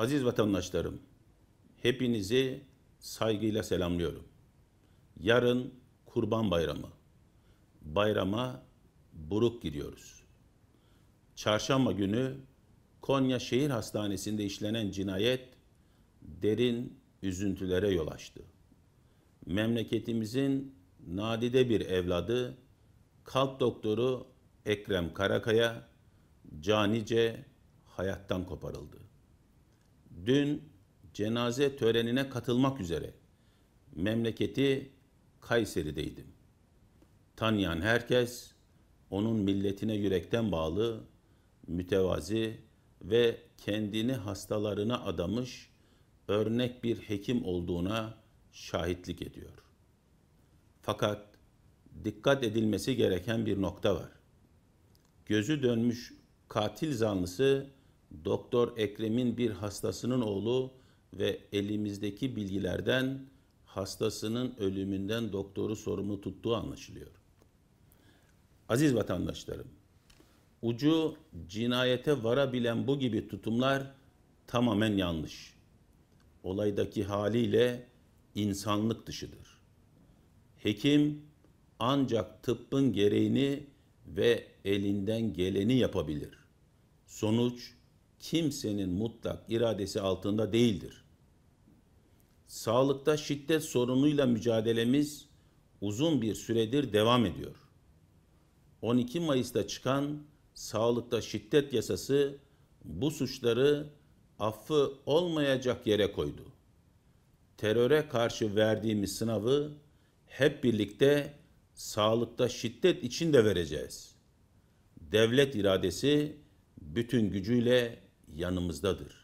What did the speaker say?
Aziz vatandaşlarım, hepinizi saygıyla selamlıyorum. Yarın Kurban Bayramı. Bayrama buruk gidiyoruz. Çarşamba günü Konya Şehir Hastanesi'nde işlenen cinayet derin üzüntülere yol açtı. Memleketimizin nadide bir evladı kalp doktoru Ekrem Karakaya canice hayattan koparıldı dün cenaze törenine katılmak üzere memleketi Kayseri'deydim. Tanıyan herkes onun milletine yürekten bağlı, mütevazi ve kendini hastalarına adamış örnek bir hekim olduğuna şahitlik ediyor. Fakat dikkat edilmesi gereken bir nokta var. Gözü dönmüş katil zanlısı Doktor Ekrem'in bir hastasının oğlu ve elimizdeki bilgilerden hastasının ölümünden doktoru sorumlu tuttuğu anlaşılıyor. Aziz vatandaşlarım, ucu cinayete varabilen bu gibi tutumlar tamamen yanlış. Olaydaki haliyle insanlık dışıdır. Hekim ancak tıbbın gereğini ve elinden geleni yapabilir. Sonuç kimsenin mutlak iradesi altında değildir. Sağlıkta şiddet sorunuyla mücadelemiz uzun bir süredir devam ediyor. 12 Mayıs'ta çıkan sağlıkta şiddet yasası bu suçları affı olmayacak yere koydu. Teröre karşı verdiğimiz sınavı hep birlikte sağlıkta şiddet için de vereceğiz. Devlet iradesi bütün gücüyle yanımızdadır.